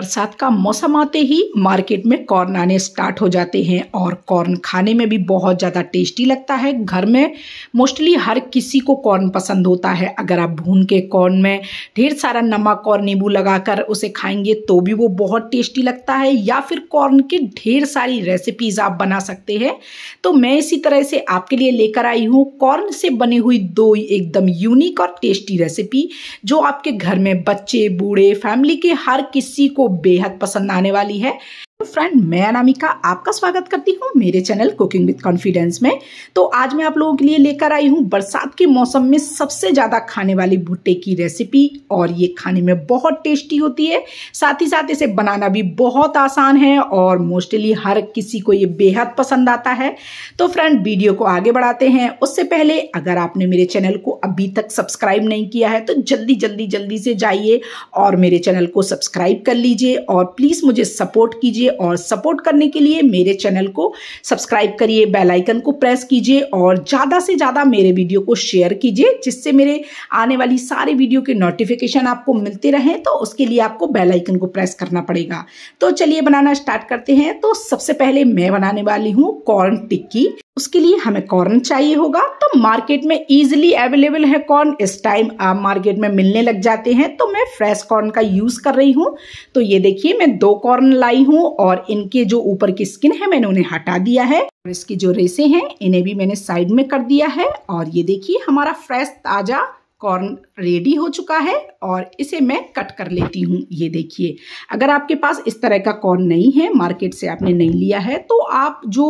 बरसात का मौसम आते ही मार्केट में कॉर्न आने स्टार्ट हो जाते हैं और कॉर्न खाने में भी बहुत ज़्यादा टेस्टी लगता है घर में मोस्टली हर किसी को कॉर्न पसंद होता है अगर आप भून के कॉर्न में ढेर सारा नमक और नींबू लगाकर उसे खाएंगे तो भी वो बहुत टेस्टी लगता है या फिर कॉर्न के ढेर सारी रेसिपीज़ आप बना सकते हैं तो मैं इसी तरह से आपके लिए लेकर आई हूँ कॉर्न से बनी हुई दो एकदम यूनिक और टेस्टी रेसिपी जो आपके घर में बच्चे बूढ़े फैमिली के हर किसी को बेहद पसंद आने वाली है फ्रेंड मैं अनामिका आपका स्वागत करती हूँ मेरे चैनल कुकिंग विद कॉन्फिडेंस में तो आज मैं आप लोगों के लिए लेकर आई हूँ बरसात के मौसम में सबसे ज़्यादा खाने वाली भुट्टे की रेसिपी और ये खाने में बहुत टेस्टी होती है साथ ही साथ इसे बनाना भी बहुत आसान है और मोस्टली हर किसी को ये बेहद पसंद आता है तो फ्रेंड वीडियो को आगे बढ़ाते हैं उससे पहले अगर आपने मेरे चैनल को अभी तक सब्सक्राइब नहीं किया है तो जल्दी जल्दी जल्दी से जाइए और मेरे चैनल को सब्सक्राइब कर लीजिए और प्लीज़ मुझे सपोर्ट कीजिए और सपोर्ट करने के लिए मेरे चैनल को सब्सक्राइब करिए बेल आइकन को प्रेस कीजिए और ज़्यादा से ज़्यादा मेरे वीडियो को शेयर कीजिए जिससे मेरे आने वाली सारे वीडियो के नोटिफिकेशन आपको मिलते रहें तो उसके लिए आपको बेलाइकन को प्रेस करना पड़ेगा तो चलिए बनाना स्टार्ट करते हैं तो सबसे पहले मैं बनाने वाली हूँ कॉर्न टिक्की उसके लिए हमें कॉर्न चाहिए होगा तो मार्केट में इजिली अवेलेबल है कॉर्न इस टाइम आप मार्केट में मिलने लग जाते हैं तो मैं फ्रेश कॉर्न का यूज़ कर रही हूँ तो ये देखिए मैं दो कॉर्न लाई हूँ और इनके जो ऊपर की स्किन है मैंने उन्हें हटा दिया है और इसकी जो रेसे हैं इन्हें भी मैंने साइड में कर दिया है और ये देखिए हमारा फ्रेश ताज़ा कॉर्न रेडी हो चुका है और इसे मैं कट कर लेती हूँ ये देखिए अगर आपके पास इस तरह का कॉर्न नहीं है मार्केट से आपने नहीं लिया है तो आप जो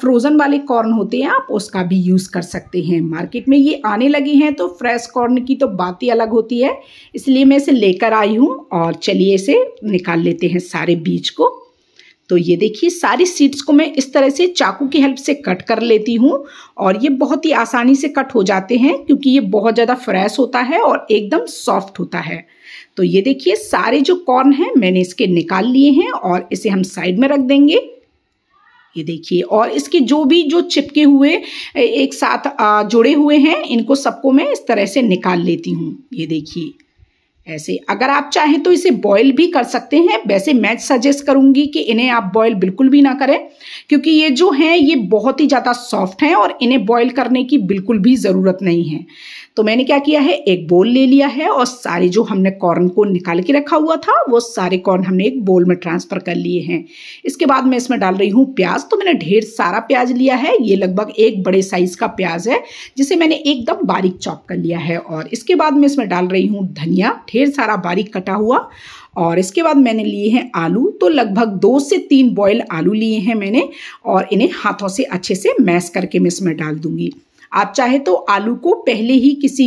फ्रोज़न वाले कॉर्न होते हैं आप उसका भी यूज़ कर सकते हैं मार्केट में ये आने लगे हैं तो फ्रेश कॉर्न की तो बात ही अलग होती है इसलिए मैं इसे लेकर आई हूँ और चलिए इसे निकाल लेते हैं सारे बीज को तो ये देखिए सारी सीड्स को मैं इस तरह से चाकू की हेल्प से कट कर लेती हूँ और ये बहुत ही आसानी से कट हो जाते हैं क्योंकि ये बहुत ज़्यादा फ्रेश होता है और एकदम सॉफ्ट होता है तो ये देखिए सारे जो कॉर्न हैं मैंने इसके निकाल लिए हैं और इसे हम साइड में रख देंगे ये देखिए और इसके जो भी जो चिपके हुए एक साथ जुड़े हुए हैं इनको सबको मैं इस तरह से निकाल लेती हूँ ये देखिए ऐसे अगर आप चाहें तो इसे बॉईल भी कर सकते हैं वैसे मैं सजेस्ट करूंगी कि इन्हें आप बॉईल बिल्कुल भी ना करें क्योंकि ये जो हैं ये बहुत ही ज़्यादा सॉफ्ट हैं और इन्हें बॉईल करने की बिल्कुल भी ज़रूरत नहीं है तो मैंने क्या किया है एक बोल ले लिया है और सारे जो हमने कॉर्न को निकाल के रखा हुआ था वो सारे कॉर्न हमने एक बोल में ट्रांसफ़र कर लिए हैं इसके बाद मैं इसमें डाल रही हूँ प्याज तो मैंने ढेर सारा प्याज लिया है ये लगभग एक बड़े साइज़ का प्याज है जिसे मैंने एकदम बारीक चॉप कर लिया है और इसके बाद मैं इसमें डाल रही हूँ धनिया ढेर सारा बारीक कटा हुआ और इसके बाद मैंने लिए हैं आलू तो लगभग दो से तीन बॉयल आलू लिए हैं मैंने और इन्हें हाथों से अच्छे से मैश करके मैं इसमें डाल दूंगी आप चाहे तो आलू को पहले ही किसी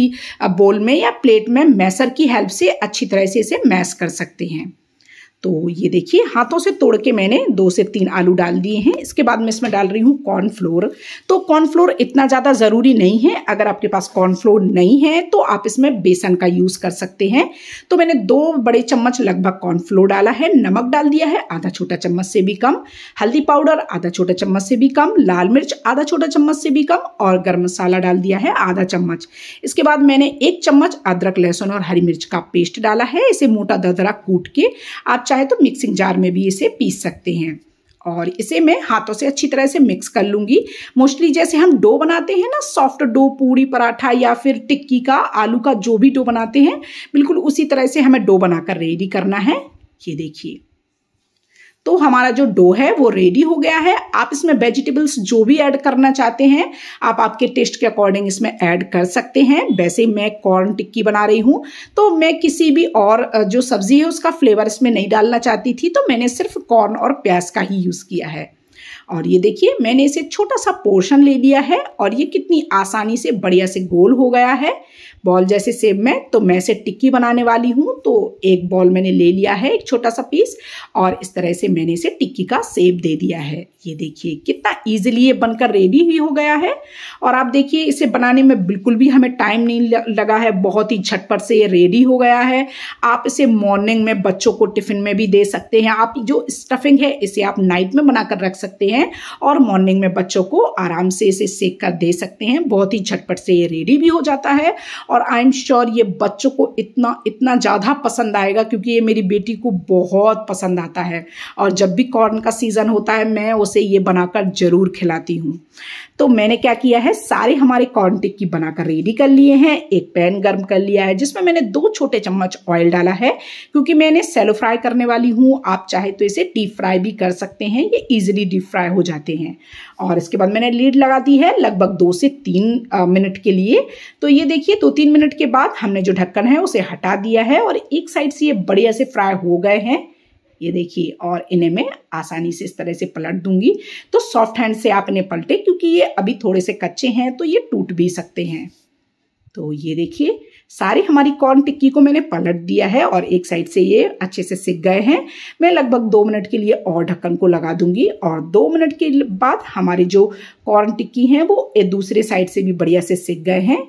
बोल में या प्लेट में मैसर की हेल्प से अच्छी तरह से इसे मैश कर सकते हैं तो ये देखिए हाथों से तोड़ के मैंने दो से तीन आलू डाल दिए हैं इसके बाद मैं इसमें डाल रही हूँ कॉर्नफ्लोर तो कॉर्नफ्लोर इतना ज़्यादा ज़रूरी नहीं है अगर आपके पास कॉर्नफ्लोर नहीं है तो आप इसमें बेसन का यूज़ कर सकते हैं तो मैंने दो बड़े चम्मच लगभग कॉर्नफ्लोर डाला है नमक डाल दिया है आधा छोटा चम्मच से भी कम हल्दी पाउडर आधा छोटा चम्मच से भी कम लाल मिर्च आधा छोटा चम्मच से भी कम और गर्म मसाला डाल दिया है आधा चम्मच इसके बाद मैंने एक चम्मच अदरक लहसुन और हरी मिर्च का पेस्ट डाला है इसे मोटा ददरा कूट के आप चाहे तो मिक्सिंग जार में भी इसे पीस सकते हैं और इसे मैं हाथों से अच्छी तरह से मिक्स कर लूँगी मोस्टली जैसे हम डो बनाते हैं ना सॉफ्ट डो पूड़ी पराठा या फिर टिक्की का आलू का जो भी डो बनाते हैं बिल्कुल उसी तरह से हमें डो बनाकर रेडी करना है ये देखिए तो हमारा जो डो है वो रेडी हो गया है आप इसमें वेजिटेबल्स जो भी ऐड करना चाहते हैं आप आपके टेस्ट के अकॉर्डिंग इसमें ऐड कर सकते हैं वैसे मैं कॉर्न टिक्की बना रही हूँ तो मैं किसी भी और जो सब्जी है उसका फ्लेवर इसमें नहीं डालना चाहती थी तो मैंने सिर्फ कॉर्न और प्याज का ही यूज़ किया है और ये देखिए मैंने इसे छोटा सा पोर्शन ले लिया है और ये कितनी आसानी से बढ़िया से गोल हो गया है बॉल जैसे सेब में तो मैं से टिक्की बनाने वाली हूँ तो एक बॉल मैंने ले लिया है एक छोटा सा पीस और इस तरह से मैंने इसे टिक्की का सेब दे दिया है ये देखिए कितना ईजिली ये बनकर रेडी ही हो गया है और आप देखिए इसे बनाने में बिल्कुल भी हमें टाइम नहीं लगा है बहुत ही झटपट से ये रेडी हो गया है आप इसे मॉर्निंग में बच्चों को टिफिन में भी दे सकते हैं आप जो स्टफिंग है इसे आप नाइट में बनाकर रख सकते हैं और मॉर्निंग में बच्चों को आराम से इसे सेक कर दे सकते हैं बहुत ही झटपट से ये रेडी भी हो जाता है और आई एम श्योर ये बच्चों को इतना इतना ज़्यादा पसंद आएगा क्योंकि ये मेरी बेटी को बहुत पसंद आता है और जब भी कॉर्न का सीज़न होता है मैं उसे ये बनाकर ज़रूर खिलाती हूँ तो मैंने क्या किया है सारे हमारे कॉर्न टिक्की बनाकर रेडी कर लिए हैं एक पैन गर्म कर लिया है जिसमें मैंने दो छोटे चम्मच ऑयल डाला है क्योंकि मैंने सेलो फ्राई करने वाली हूँ आप चाहे तो इसे डीप फ्राई भी कर सकते हैं ये इजीली डीप फ्राई हो जाते हैं और इसके बाद मैंने लीड लगा दी है लगभग दो से तीन मिनट के लिए तो ये देखिए दो तीन मिनट के बाद हमने जो ढक्कन है उसे हटा दिया है और एक साइड से ये बढ़िया से फ्राई हो गए हैं ये देखिए और इन्हें मैं आसानी से इस तरह से पलट दूंगी तो सॉफ्ट हैंड से आप इन्हें पलटे क्योंकि ये अभी थोड़े से कच्चे हैं तो ये टूट भी सकते हैं तो ये देखिए सारी हमारी कॉर्न टिक्की को मैंने पलट दिया है और एक साइड से ये अच्छे से सिक गए हैं मैं लगभग दो मिनट के लिए और ढक्कन को लगा दूंगी और दो मिनट के बाद हमारी जो कॉर्न टिक्की हैं वो एक दूसरे साइड से भी बढ़िया से सिक गए हैं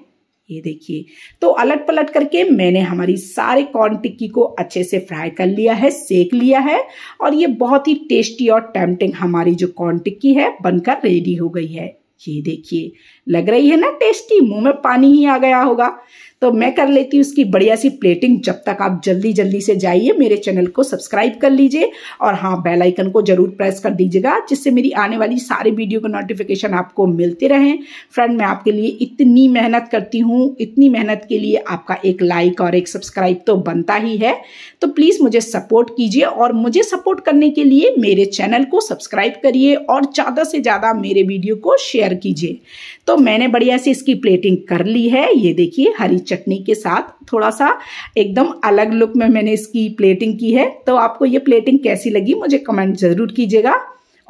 ये देखिए तो अलट पलट करके मैंने हमारी सारे कॉर्न टिक्की को अच्छे से फ्राई कर लिया है सेक लिया है और ये बहुत ही टेस्टी और टेम्पटिंग हमारी जो कॉर्न टिक्की है बनकर रेडी हो गई है ये देखिए लग रही है ना टेस्टी मुंह में पानी ही आ गया होगा तो मैं कर लेती हूँ उसकी बढ़िया सी प्लेटिंग जब तक आप जल्दी जल्दी से जाइए मेरे चैनल को सब्सक्राइब कर लीजिए और हाँ बेलाइकन को जरूर प्रेस कर दीजिएगा जिससे मेरी आने वाली सारी वीडियो का नोटिफिकेशन आपको मिलते रहें फ्रेंड मैं आपके लिए इतनी मेहनत करती हूँ इतनी मेहनत के लिए आपका एक लाइक और एक सब्सक्राइब तो बनता ही है तो प्लीज़ मुझे सपोर्ट कीजिए और मुझे सपोर्ट करने के लिए मेरे चैनल को सब्सक्राइब करिए और ज़्यादा से ज़्यादा मेरे वीडियो को शेयर कीजिए तो मैंने बढ़िया से इसकी प्लेटिंग कर ली है ये देखिए हरी चटनी के साथ थोड़ा सा एकदम अलग लुक में मैंने इसकी प्लेटिंग की है तो आपको ये प्लेटिंग कैसी लगी मुझे कमेंट ज़रूर कीजिएगा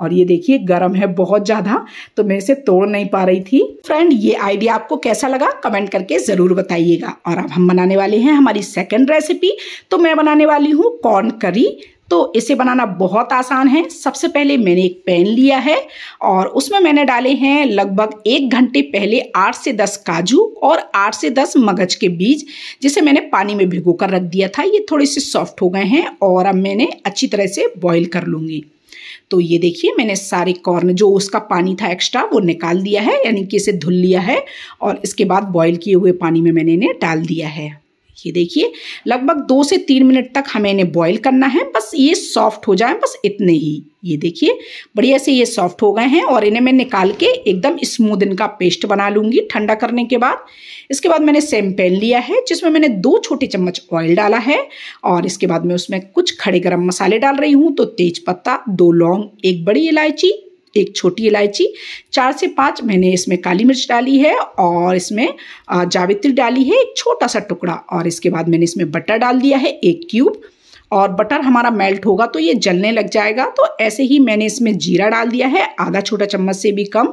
और ये देखिए गरम है बहुत ज़्यादा तो मैं इसे तोड़ नहीं पा रही थी फ्रेंड ये आइडिया आपको कैसा लगा कमेंट करके ज़रूर बताइएगा और अब हम बनाने वाले हैं हमारी सेकंड रेसिपी तो मैं बनाने वाली हूँ कॉर्न करी तो इसे बनाना बहुत आसान है सबसे पहले मैंने एक पैन लिया है और उसमें मैंने डाले हैं लगभग एक घंटे पहले आठ से दस काजू और आठ से दस मगज के बीज जिसे मैंने पानी में भिगो कर रख दिया था ये थोड़े से सॉफ्ट हो गए हैं और अब मैंने अच्छी तरह से बॉईल कर लूँगी तो ये देखिए मैंने सारे कॉर्न जो उसका पानी था एक्स्ट्रा वो निकाल दिया है यानी कि इसे धुल लिया है और इसके बाद बॉयल किए हुए पानी में मैंने इन्हें डाल दिया है ये देखिए लगभग दो से तीन मिनट तक हमें इन्हें बॉईल करना है बस ये सॉफ्ट हो जाए बस इतने ही ये देखिए बढ़िया से ये सॉफ्ट हो गए हैं और इन्हें मैं निकाल के एकदम स्मूद इनका पेस्ट बना लूँगी ठंडा करने के बाद इसके बाद मैंने सेम पैन लिया है जिसमें मैंने दो छोटे चम्मच ऑयल डाला है और इसके बाद मैं उसमें कुछ खड़े गर्म मसाले डाल रही हूँ तो तेज पत्ता दो लौंग एक बड़ी इलायची एक छोटी इलायची चार से पाँच मैंने इसमें काली मिर्च डाली है और इसमें जावित्री डाली है एक छोटा सा टुकड़ा और इसके बाद मैंने इसमें बटर डाल दिया है एक क्यूब और बटर हमारा मेल्ट होगा तो ये जलने लग जाएगा तो ऐसे ही मैंने इसमें जीरा डाल दिया है आधा छोटा चम्मच से भी कम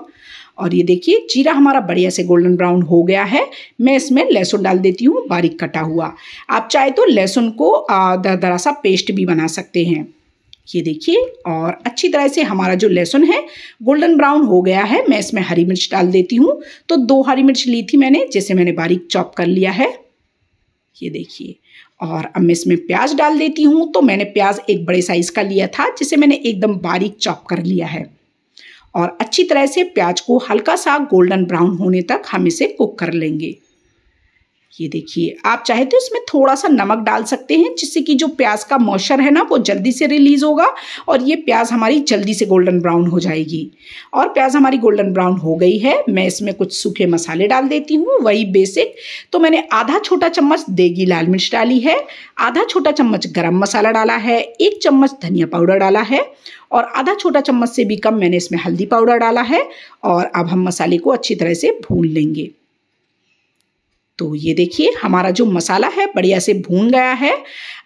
और ये देखिए जीरा हमारा बढ़िया से गोल्डन ब्राउन हो गया है मैं इसमें लहसुन डाल देती हूँ बारीक कटा हुआ आप चाहे तो लहसुन को दरदरा सा पेस्ट भी बना सकते हैं ये देखिए और अच्छी तरह से हमारा जो लहसुन है गोल्डन ब्राउन हो गया है मैं इसमें हरी मिर्च डाल देती हूँ तो दो हरी मिर्च ली थी मैंने जिसे मैंने बारीक चॉप कर लिया है ये देखिए और अब मैं इसमें प्याज डाल देती हूँ तो मैंने प्याज एक बड़े साइज़ का लिया था जिसे मैंने एकदम बारीक चॉप कर लिया है और अच्छी तरह से प्याज को हल्का सा गोल्डन ब्राउन होने तक हम इसे कुक कर लेंगे ये देखिए आप चाहे तो इसमें थोड़ा सा नमक डाल सकते हैं जिससे कि जो प्याज का मॉइस्चर है ना वो जल्दी से रिलीज होगा और ये प्याज हमारी जल्दी से गोल्डन ब्राउन हो जाएगी और प्याज हमारी गोल्डन ब्राउन हो गई है मैं इसमें कुछ सूखे मसाले डाल देती हूँ वही बेसिक तो मैंने आधा छोटा चम्मच देगी लाल मिर्च डाली है आधा छोटा चम्मच गर्म मसाला डाला है एक चम्मच धनिया पाउडर डाला है और आधा छोटा चम्मच से भी कम मैंने इसमें हल्दी पाउडर डाला है और अब हम मसाले को अच्छी तरह से भून लेंगे तो ये देखिए हमारा जो मसाला है बढ़िया से भून गया है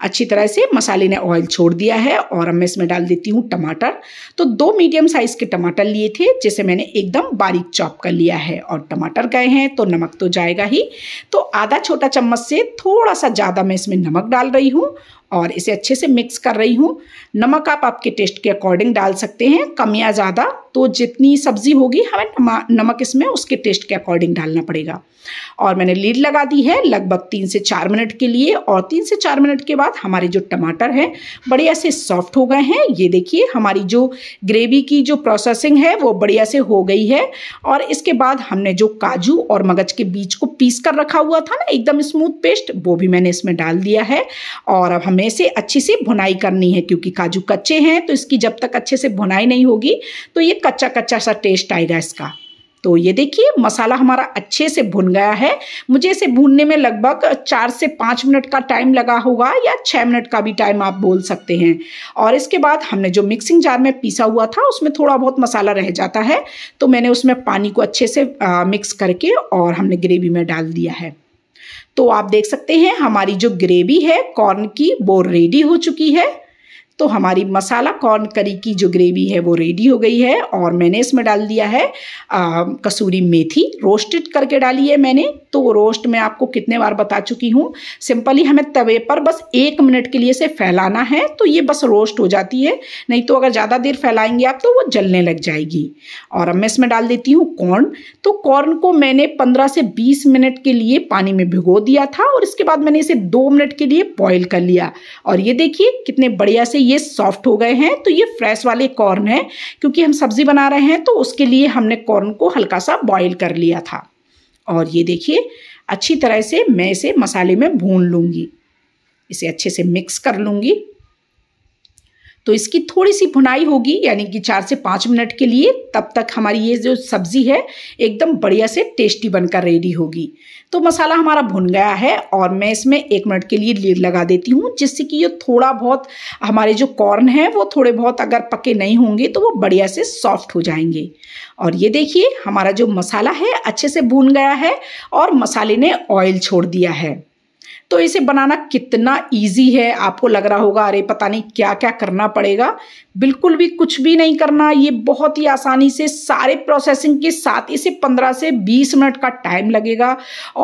अच्छी तरह से मसाले ने ऑयल छोड़ दिया है और अब मैं इसमें डाल देती हूँ टमाटर तो दो मीडियम साइज़ के टमाटर लिए थे जिसे मैंने एकदम बारीक चॉप कर लिया है और टमाटर गए हैं तो नमक तो जाएगा ही तो आधा छोटा चम्मच से थोड़ा सा ज़्यादा मैं इसमें नमक डाल रही हूँ और इसे अच्छे से मिक्स कर रही हूँ नमक आप आपके टेस्ट के अकॉर्डिंग डाल सकते हैं कम या ज़्यादा तो जितनी सब्ज़ी होगी हमें नमक इसमें उसके टेस्ट के अकॉर्डिंग डालना पड़ेगा और मैंने लीड लगा दी है लगभग तीन से चार मिनट के लिए और तीन से चार मिनट के बाद हमारे जो टमाटर हैं बढ़िया से सॉफ्ट हो गए हैं ये देखिए हमारी जो ग्रेवी की जो प्रोसेसिंग है वो बढ़िया से हो गई है और इसके बाद हमने जो काजू और मगज के बीज को पीस कर रखा हुआ था ना एकदम स्मूथ पेस्ट वो भी मैंने इसमें डाल दिया है और अब हमें इसे अच्छी से भुनाई करनी है क्योंकि काजू कच्चे हैं तो इसकी जब तक अच्छे से भुनाई नहीं होगी तो ये कच्चा कच्चा सा टेस्ट आएगा इसका तो ये देखिए मसाला हमारा अच्छे से भुन गया है मुझे इसे भूनने में लगभग चार से पाँच मिनट का टाइम लगा होगा या छः मिनट का भी टाइम आप बोल सकते हैं और इसके बाद हमने जो मिक्सिंग जार में पीसा हुआ था उसमें थोड़ा बहुत मसाला रह जाता है तो मैंने उसमें पानी को अच्छे से आ, मिक्स करके और हमने ग्रेवी में डाल दिया है तो आप देख सकते हैं हमारी जो ग्रेवी है कॉर्न की वो रेडी हो चुकी है तो हमारी मसाला कॉर्न करी की जो ग्रेवी है वो रेडी हो गई है और मैंने इसमें डाल दिया है आ, कसूरी मेथी रोस्टेड करके डाली है मैंने तो रोस्ट मैं आपको कितने बार बता चुकी हूँ सिंपली हमें तवे पर बस एक मिनट के लिए से फैलाना है तो ये बस रोस्ट हो जाती है नहीं तो अगर ज़्यादा देर फैलाएंगे आप तो वो जलने लग जाएगी और अब मैं इसमें डाल देती हूँ कॉर्न तो कॉर्न को मैंने पंद्रह से बीस मिनट के लिए पानी में भिगो दिया था और इसके बाद मैंने इसे दो मिनट के लिए बॉयल कर लिया और ये देखिए कितने बढ़िया से ये सॉफ्ट हो गए हैं तो ये फ्रेश वाले कॉर्न है क्योंकि हम सब्जी बना रहे हैं तो उसके लिए हमने कॉर्न को हल्का सा बॉयल कर लिया था और ये देखिए अच्छी तरह से मैं इसे मसाले में भून लूँगी इसे अच्छे से मिक्स कर लूँगी तो इसकी थोड़ी सी भुनाई होगी यानी कि चार से पाँच मिनट के लिए तब तक हमारी ये जो सब्ज़ी है एकदम बढ़िया से टेस्टी बनकर रेडी होगी तो मसाला हमारा भुन गया है और मैं इसमें एक मिनट के लिए लीड लगा देती हूँ जिससे कि ये थोड़ा बहुत हमारे जो कॉर्न है वो थोड़े बहुत अगर पके नहीं होंगे तो वो बढ़िया से सॉफ्ट हो जाएंगे और ये देखिए हमारा जो मसाला है अच्छे से भून गया है और मसाले ने ऑयल छोड़ दिया है तो इसे बनाना कितना ईजी है आपको लग रहा होगा अरे पता नहीं क्या क्या करना पड़ेगा बिल्कुल भी कुछ भी नहीं करना ये बहुत ही आसानी से सारे प्रोसेसिंग के साथ इसे 15 से 20 मिनट का टाइम लगेगा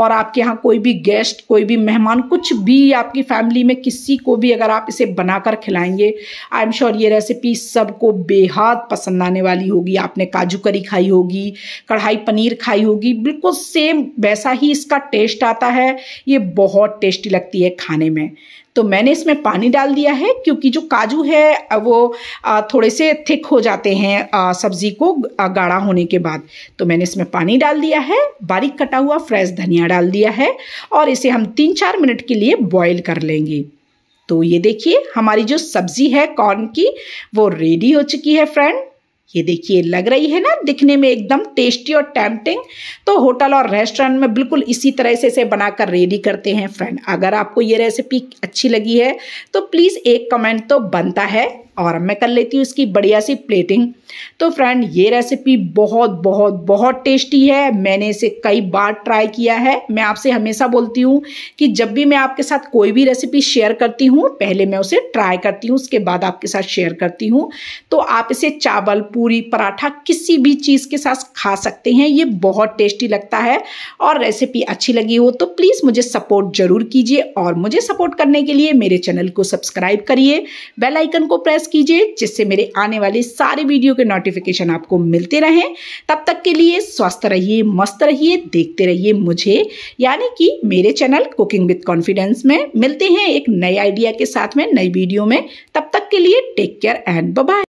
और आपके यहाँ कोई भी गेस्ट कोई भी मेहमान कुछ भी आपकी फैमिली में किसी को भी अगर आप इसे बनाकर खिलाएंगे आई एम श्योर ये रेसिपी सबको बेहद पसंद आने वाली होगी आपने काजू करी खाई होगी कढ़ाई पनीर खाई होगी बिल्कुल सेम वैसा ही इसका टेस्ट आता है ये बहुत टेस्ट टेस्टी लगती है खाने में तो मैंने इसमें पानी डाल दिया है क्योंकि जो काजू है वो थोड़े से थिक हो जाते हैं सब्जी को गाढ़ा होने के बाद तो मैंने इसमें पानी डाल दिया है बारीक कटा हुआ फ्रेश धनिया डाल दिया है और इसे हम तीन चार मिनट के लिए बॉईल कर लेंगे तो ये देखिए हमारी जो सब्जी है कॉर्न की वो रेडी हो चुकी है फ्रेंड ये देखिए लग रही है ना दिखने में एकदम टेस्टी और टैमटिंग तो होटल और रेस्टोरेंट में बिल्कुल इसी तरह से इसे बनाकर रेडी करते हैं फ्रेंड अगर आपको ये रेसिपी अच्छी लगी है तो प्लीज़ एक कमेंट तो बनता है और मैं कर लेती हूँ इसकी बढ़िया सी प्लेटिंग तो फ्रेंड ये रेसिपी बहुत बहुत बहुत टेस्टी है मैंने इसे कई बार ट्राई किया है मैं आपसे हमेशा बोलती हूँ कि जब भी मैं आपके साथ कोई भी रेसिपी शेयर करती हूँ पहले मैं उसे ट्राई करती हूँ उसके बाद आपके साथ शेयर करती हूँ तो आप इसे चावल पूरी पराठा किसी भी चीज़ के साथ खा सकते हैं ये बहुत टेस्टी लगता है और रेसिपी अच्छी लगी हो तो प्लीज़ मुझे सपोर्ट ज़रूर कीजिए और मुझे सपोर्ट करने के लिए मेरे चैनल को सब्सक्राइब करिए बेलाइकन को प्रेस प्रेस कीजिए जिससे मेरे आने वाले सारे वीडियो के नोटिफिकेशन आपको मिलते रहें तब तक के लिए स्वस्थ रहिए मस्त रहिए देखते रहिए मुझे यानी कि मेरे चैनल कुकिंग विद कॉन्फिडेंस में मिलते हैं एक नए आइडिया के साथ में नई वीडियो में तब तक के लिए टेक केयर एंड बाय